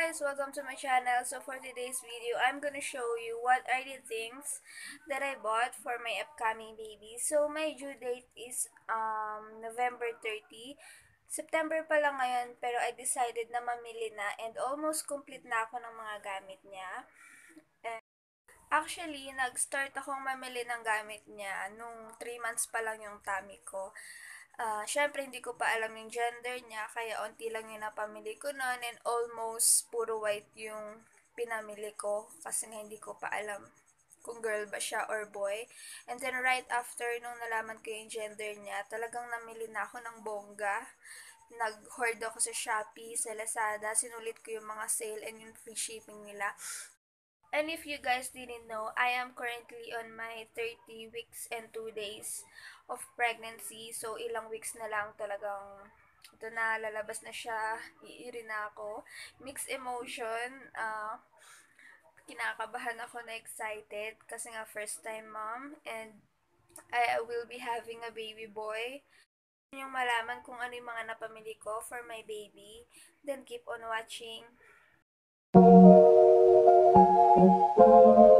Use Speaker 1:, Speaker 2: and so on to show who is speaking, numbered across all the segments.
Speaker 1: guys welcome to my channel so for today's video i'm gonna show you what are the things that i bought for my upcoming baby so my due date is um november 30 september pa lang ngayon pero i decided na mamili na and almost complete na ako ng mga gamit niya and actually nag start akong mamili ng gamit niya nung 3 months pa lang yung tummy ko Uh, ah, Siyempre, hindi ko pa alam yung gender niya, kaya onti lang yung napamili ko noon and almost puro white yung pinamili ko kasi nga hindi ko pa alam kung girl ba siya or boy. And then right after nung nalaman ko yung gender niya, talagang namili na ako ng bongga. Nag-hoard ako sa Shopee, sa Lazada, sinulit ko yung mga sale and yung free shipping nila. And if you guys didn't know, I am currently on my 30 weeks and 2 days of pregnancy. So, ilang weeks na lang talagang ito na, lalabas na siya, iiri na ako. Mixed emotion, uh, kinakabahan ako na excited kasi nga first time mom and I will be having a baby boy. Yung malaman kung ano yung mga napamili ko for my baby. Then keep on watching. Thank you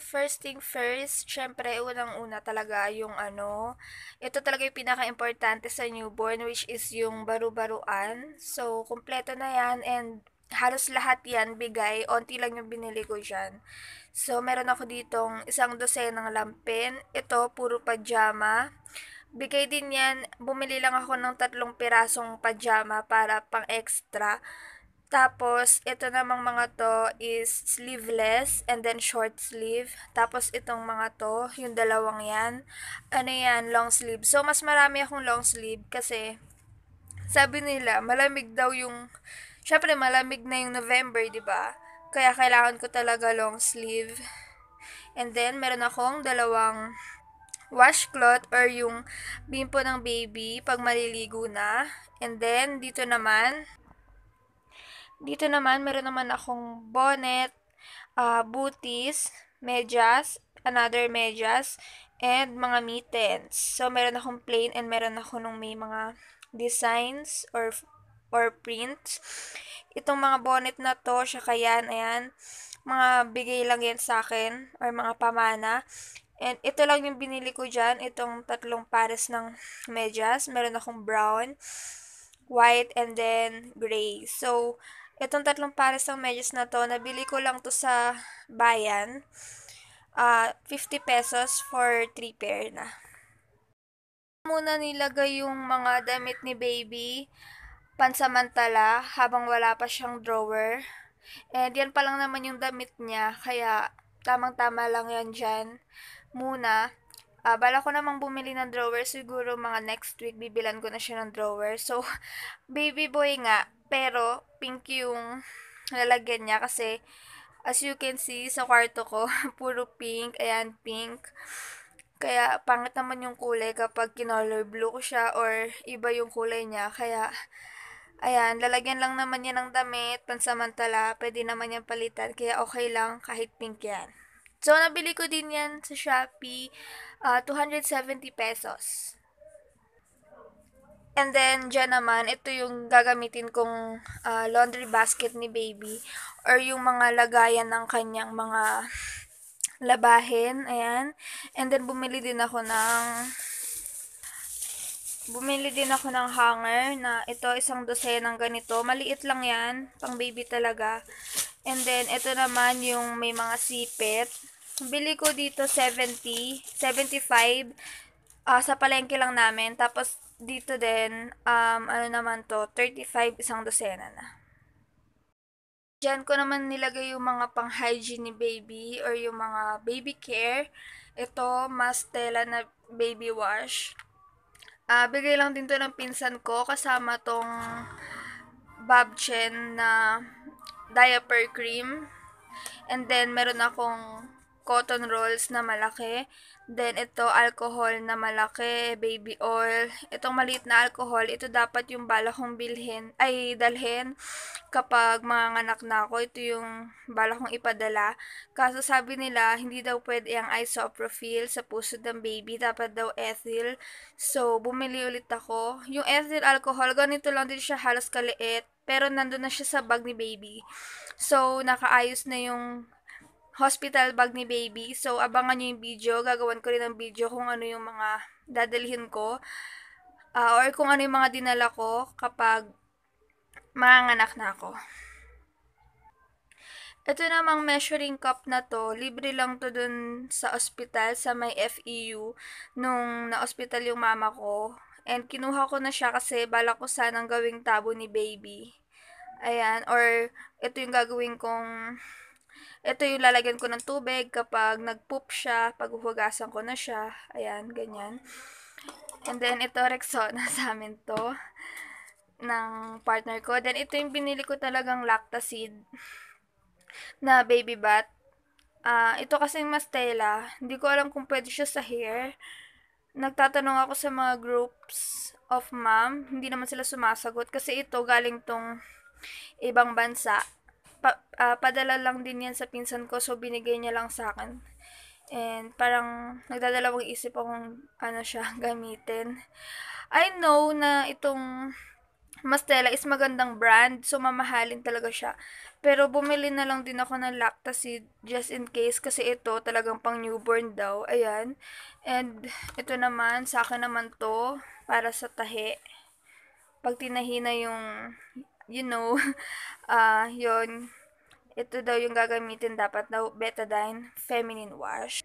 Speaker 1: first thing first, syempre, unang-una talaga yung ano, ito talaga yung pinaka-importante sa newborn, which is yung baru-baruan. So, kumpleto na yan and halos lahat yan bigay. Onti lang yung binili ko dyan. So, meron ako ditong isang dosen ng lampin. Ito, puro pajama. Bigay din yan, bumili lang ako ng tatlong pirasong pajama para pang extra. Tapos, ito namang mga to is sleeveless and then short sleeve. Tapos, itong mga to, yung dalawang yan, ano yan, long sleeve. So, mas marami akong long sleeve kasi sabi nila, malamig daw yung, syempre malamig na yung November, di ba Kaya kailangan ko talaga long sleeve. And then, meron akong dalawang washcloth or yung bimpo ng baby pag maliligo na. And then, dito naman, dito naman, meron naman akong bonnet, uh, booties, medyas, another medyas, and mga mittens. So, meron akong plain and meron ako nung may mga designs or or prints. Itong mga bonnet na to, siya kaya ayan, mga bigay lang yan sa akin, or mga pamana. And ito lang yung binili ko dyan, itong tatlong pares ng medyas. Meron akong brown, white, and then gray. So, Itong tatlong pares ng medyas na to, nabili ko lang to sa bayan. Uh, ah, 50 pesos for 3 pair na. Muna nilagay yung mga damit ni baby pansamantala habang wala pa siyang drawer. And yan pa lang naman yung damit niya, kaya tamang-tama lang yan dyan. Muna, Uh, bala ko namang bumili ng drawer siguro mga next week bibilan ko na siya ng drawer. So, baby boy nga, pero, pink yung lalagyan niya kasi as you can see sa kwarto ko, puro pink. Ayan, pink. Kaya, pangit naman yung kulay kapag kinolor blue ko siya or iba yung kulay niya. Kaya, ayan, lalagyan lang naman niya ng damit, pansamantala. Pwede naman yan palitan. Kaya, okay lang kahit pink yan. So, nabili ko din yan sa Shopee, uh, ah, 270 pesos. And then, dyan naman, ito yung gagamitin kong uh, laundry basket ni baby or yung mga lagayan ng kanyang mga labahin. Ayan. And then, bumili din ako ng bumili din ako ng hanger na ito, isang ng ganito. Maliit lang yan. Pang baby talaga. And then, ito naman yung may mga sipit. Bili ko dito 70, 75 uh, sa palengke lang namin. Tapos, dito din, um, ano naman to, 35 isang dosena na. Diyan ko naman nilagay yung mga pang hygiene ni baby or yung mga baby care. Ito, Mastela na baby wash. Uh, bigay lang din to ng pinsan ko kasama tong Babchen na diaper cream. And then, meron akong cotton rolls na malaki. Then, ito, alcohol na malaki, baby oil. Itong maliit na alcohol, ito dapat yung bala kong bilhin, ay dalhin kapag manganak na ako. Ito yung bala kong ipadala. Kaso sabi nila, hindi daw pwede ang isopropyl sa puso ng baby. Dapat daw ethyl. So, bumili ulit ako. Yung ethyl alcohol, ganito lang din siya halos kaliit. Pero nandun na siya sa bag ni baby. So, nakaayos na yung hospital bag ni baby. So, abangan nyo yung video. Gagawan ko rin ng video kung ano yung mga dadalhin ko. Uh, or kung ano yung mga dinala ko kapag manganak na ako. Ito namang measuring cup na to, libre lang to dun sa ospital, sa may FEU, nung na-ospital yung mama ko. And kinuha ko na siya kasi balak ko sanang gawing tabo ni baby. Ayan, or ito yung gagawin kong ito yung lalagyan ko ng tubig kapag nagpoop siya, paghuhugasan ko na siya. Ayan, ganyan. And then, ito Rexona sa amin to ng partner ko. Then, ito yung binili ko talagang lactacid na baby bat. Uh, ah, ito kasi kasing mastela. Hindi ko alam kung pwede siya sa hair. Nagtatanong ako sa mga groups of mom. Hindi naman sila sumasagot kasi ito galing tong ibang bansa pa, uh, padala lang din yan sa pinsan ko, so binigay niya lang sa akin. And parang nagdadalawang isip akong ano siya gamitin. I know na itong Mastela is magandang brand, so mamahalin talaga siya. Pero bumili na lang din ako ng Lactacid just in case kasi ito talagang pang newborn daw. Ayan. And ito naman, sa akin naman to para sa tahi. Pag tinahi na yung you know, uh, yun, ito daw yung gagamitin dapat daw, betadine feminine wash.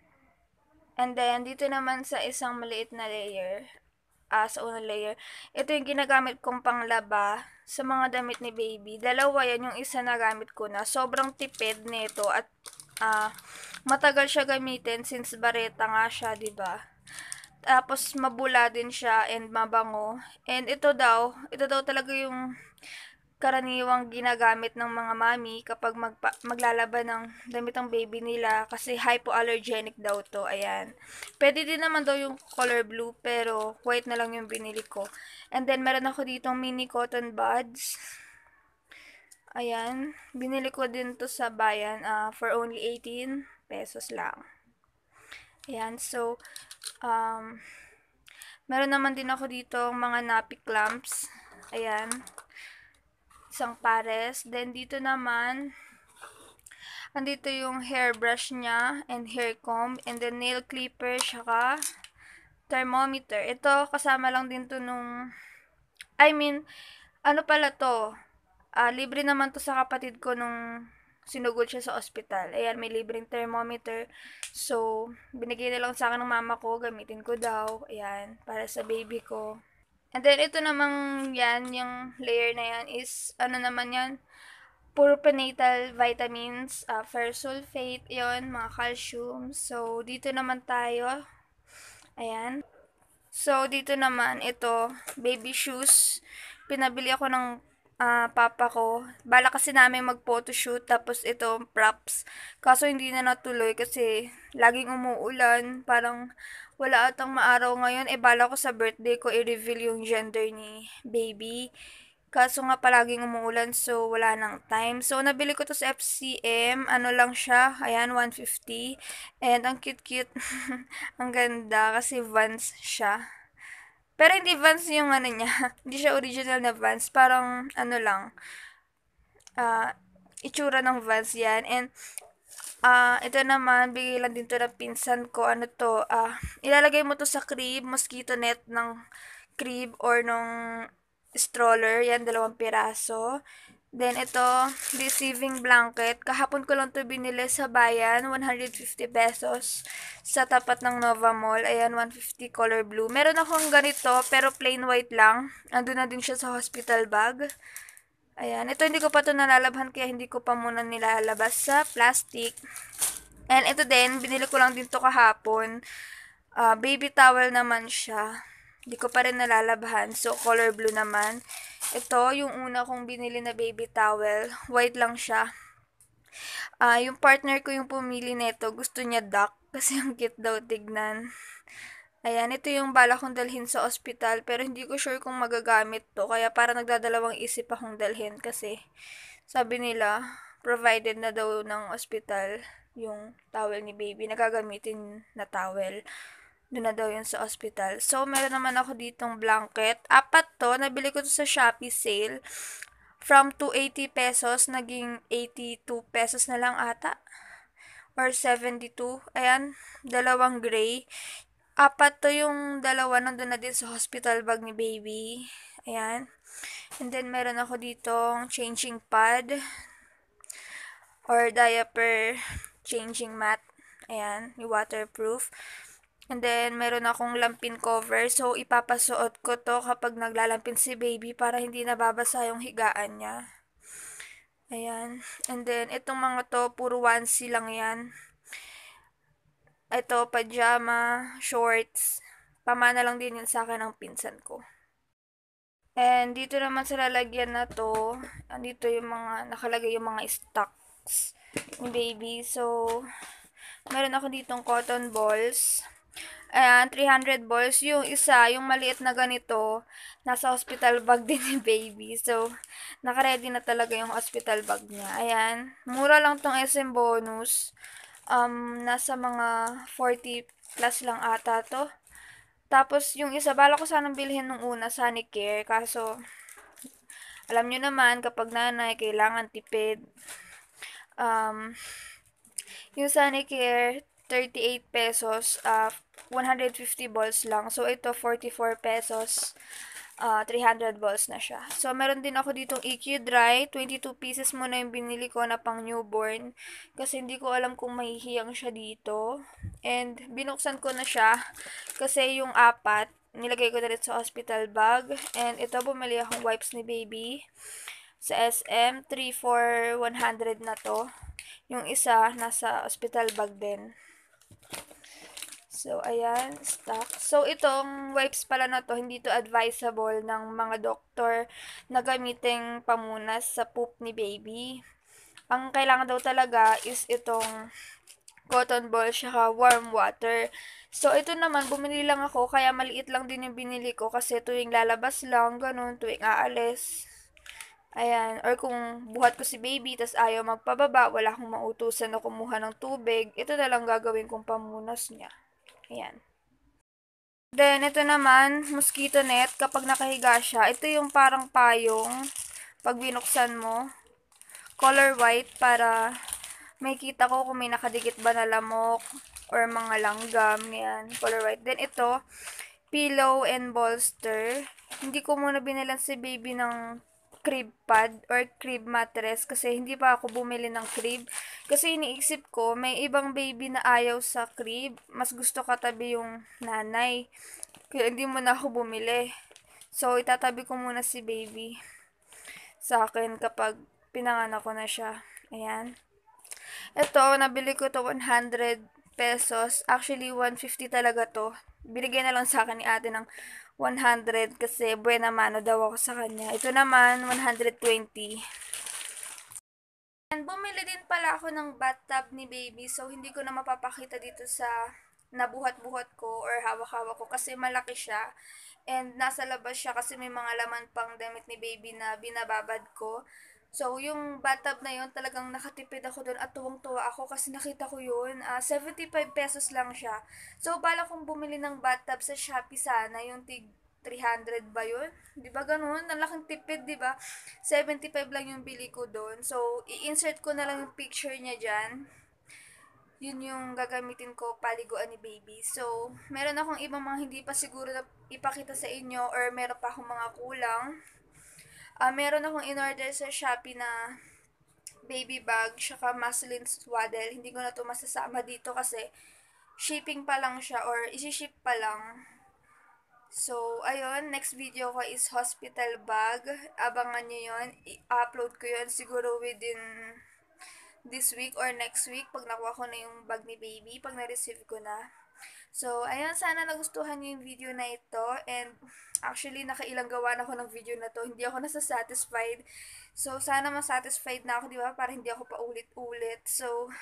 Speaker 1: And then, dito naman sa isang maliit na layer, uh, sa unang layer, ito yung ginagamit kong panglaba sa mga damit ni baby. Dalawa yan yung isa na gamit ko na. Sobrang tipid nito at uh, matagal siya gamitin since bareta nga siya, ba diba? Tapos mabula din siya and mabango. And ito daw, ito daw talaga yung karaniwang ginagamit ng mga mami kapag magpa- maglalaban ng damit ng baby nila kasi hypoallergenic daw to. Ayan. Pwede din naman daw yung color blue pero white na lang yung binili ko. And then meron ako dito mini cotton buds. Ayan. Binili ko din to sa bayan uh, for only 18 pesos lang. Ayan. So, um, meron naman din ako dito mga nappy clamps. Ayan isang pares. Then, dito naman, andito yung hairbrush niya, and hair comb, and then nail clipper, saka thermometer. Ito, kasama lang din to nung, I mean, ano pala to, uh, libre naman to sa kapatid ko nung sinugod siya sa ospital. Ayan, may libreng thermometer. So, binigay na lang sa akin ng mama ko, gamitin ko daw. Ayan, para sa baby ko. And then, ito namang yan, yung layer na yan is, ano naman yan, prenatal vitamins, uh, ah, ferrous sulfate, yon mga calcium. So, dito naman tayo. Ayan. So, dito naman, ito, baby shoes. Pinabili ako ng uh, papa ko. Bala kasi namin mag-photoshoot, tapos ito, props. Kaso hindi na natuloy kasi laging umuulan, parang wala atang maaraw ngayon. E bala ko sa birthday ko i-reveal yung gender ni baby. Kaso nga palaging umuulan so wala nang time. So nabili ko to sa FCM. Ano lang siya. Ayan, 150. And ang cute-cute. ang ganda kasi Vans siya. Pero hindi Vans yung ano niya. hindi siya original na Vans. Parang ano lang. Uh, itsura ng Vans yan. And Ah, ito naman, bigay lang din to ng pinsan ko. Ano to? Ah, ilalagay mo to sa crib, mosquito net ng crib or nung stroller. Yan, dalawang piraso. Then, ito, receiving blanket. Kahapon ko lang to binili sa bayan. 150 pesos sa tapat ng Nova Mall. Ayan, 150 color blue. Meron akong ganito, pero plain white lang. Ando na din siya sa hospital bag. Ayan, ito hindi ko pa ito nalalabhan kaya hindi ko pa muna nilalabas sa plastic. And ito din, binili ko lang din to kahapon. Uh, baby towel naman siya. Hindi ko pa rin nalalabhan. So, color blue naman. Ito, yung una kong binili na baby towel. White lang siya. Uh, yung partner ko yung pumili nito, gusto niya duck kasi ang cute daw tignan. Ayan, ito yung bala kong dalhin sa ospital pero hindi ko sure kung magagamit to. Kaya para nagdadalawang isip akong dalhin kasi sabi nila provided na daw ng ospital yung towel ni baby. Nagagamitin na towel. Doon na daw yun sa ospital. So, meron naman ako ditong blanket. Apat to. Nabili ko to sa Shopee sale. From 280 pesos, naging 82 pesos na lang ata or 72. Ayan, dalawang gray apat to yung dalawa nandun na din sa hospital bag ni baby. Ayan. And then, meron ako ditong changing pad or diaper changing mat. Ayan, yung waterproof. And then, meron akong lampin cover. So, ipapasuot ko to kapag naglalampin si baby para hindi nababasa yung higaan niya. Ayan. And then, itong mga to, puro onesie lang yan. Ito, pajama, shorts. Pamana lang din yun sa akin ng pinsan ko. And dito naman sa lalagyan na to, andito yung mga, nakalagay yung mga stocks ni baby. So, meron ako ditong cotton balls. Ayan, 300 balls. Yung isa, yung maliit na ganito, nasa hospital bag din ni baby. So, nakaready na talaga yung hospital bag niya. Ayan, mura lang tong SM bonus um, nasa mga 40 plus lang ata to. Tapos, yung isa, bala ko sanang bilhin nung una, Care. Kaso, alam nyo naman, kapag nanay, kailangan tipid. Um, yung Care, 38 pesos, uh, 150 balls lang. So, ito, 44 pesos uh, 300 volts na siya. So, meron din ako ditong EQ Dry. 22 pieces muna yung binili ko na pang newborn. Kasi hindi ko alam kung mahihiyang siya dito. And, binuksan ko na siya. Kasi yung apat, nilagay ko na sa hospital bag. And, ito, bumili akong wipes ni baby. Sa SM, 34100 na to. Yung isa, nasa hospital bag din. So, ayan, stock. So, itong wipes pala na to, hindi to advisable ng mga doktor na gamitin pamunas sa poop ni baby. Ang kailangan daw talaga is itong cotton ball siya warm water. So, ito naman, bumili lang ako, kaya maliit lang din yung binili ko kasi tuwing lalabas lang, ganun, tuwing aalis. Ayan, or kung buhat ko si baby, tas ayaw magpababa, wala akong mautusan na kumuha ng tubig, ito na lang gagawin kong pamunas niya. Ayan. Then, ito naman, mosquito net. Kapag nakahiga siya, ito yung parang payong pag binuksan mo. Color white para may kita ko kung may nakadikit ba na lamok or mga langgam. Yan, color white. Then, ito, pillow and bolster. Hindi ko muna binilan si baby ng crib pad or crib mattress kasi hindi pa ako bumili ng crib. Kasi iniisip ko, may ibang baby na ayaw sa crib. Mas gusto katabi yung nanay. Kaya hindi mo na ako bumili. So, itatabi ko muna si baby sa akin kapag pinanganak ko na siya. Ayan. Ito, nabili ko to 100 pesos. Actually, 150 talaga to binigay na lang sa akin ni ate ng 100 kasi buena mano daw ako sa kanya. Ito naman, 120. And bumili din pala ako ng bathtub ni baby so hindi ko na mapapakita dito sa nabuhat-buhat ko or hawak-hawak ko kasi malaki siya. And nasa labas siya kasi may mga laman pang damit ni baby na binababad ko. So, yung bathtub na yun, talagang nakatipid ako doon at tuwang-tuwa ako kasi nakita ko yun. Uh, ah, 75 pesos lang siya. So, bala kong bumili ng bathtub sa Shopee sana, yung tig 300 ba yun? Di ba ganun? Ang laking tipid, di ba? 75 lang yung bili ko doon. So, i-insert ko na lang yung picture niya dyan. Yun yung gagamitin ko, paliguan ni baby. So, meron akong ibang mga hindi pa siguro na ipakita sa inyo or meron pa akong mga kulang uh, meron akong in-order sa Shopee na baby bag, saka muslin swaddle. Hindi ko na to masasama dito kasi shipping pa lang siya or isi-ship pa lang. So, ayun, next video ko is hospital bag. Abangan nyo yun. I-upload ko yun siguro within this week or next week pag nakuha ko na yung bag ni baby, pag na-receive ko na. So, ayun, sana nagustuhan niyo yung video na ito. And, actually, nakailang gawa na ako ng video na to. Hindi ako nasa-satisfied. So, sana masatisfied na ako, di ba? Para hindi ako paulit-ulit. So,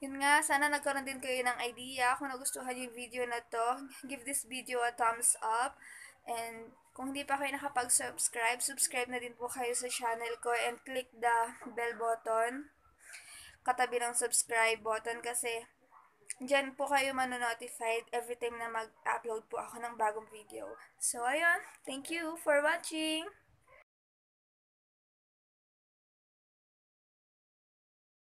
Speaker 1: yun nga, sana nagkaroon din kayo ng idea kung nagustuhan yung video na to. Give this video a thumbs up. And, kung hindi pa kayo nakapag-subscribe, subscribe na din po kayo sa channel ko and click the bell button katabi ng subscribe button kasi dyan po kayo manonotified every time na mag-upload po ako ng bagong video. So, ayun. Thank you for watching!